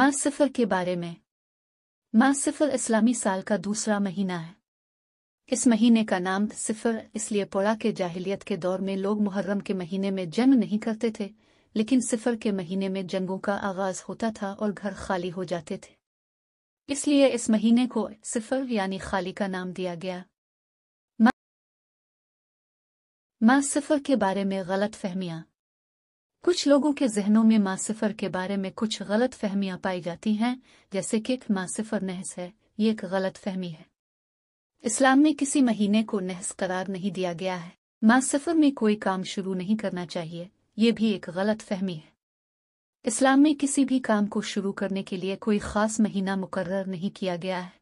माह सिफर के बारे में माह इस्लामी साल का दूसरा महीना है इस महीने का नाम सिफर इसलिए पड़ा के जाहिलियत के दौर में लोग मुहर्रम के महीने में जंग नहीं करते थे लेकिन सिफर के महीने में जंगों का आगाज होता था और घर खाली हो जाते थे इसलिए इस महीने को सिफर यानी खाली का नाम दिया गया मा सिफर के बारे में गलत फहमियां कुछ लोगों के जहनों में मासिफर के बारे में कुछ गलत फहमियाँ पाई जाती हैं जैसे कि मासिफर नहस है ये एक गलत फहमी है इस्लाम में किसी महीने को नहस करार नहीं दिया गया है मासिफर में कोई काम शुरू नहीं करना चाहिए ये भी एक गलत फहमी है इस्लाम में किसी भी काम को शुरू करने के लिए कोई ख़ास महीना मुकर्र नहीं किया गया है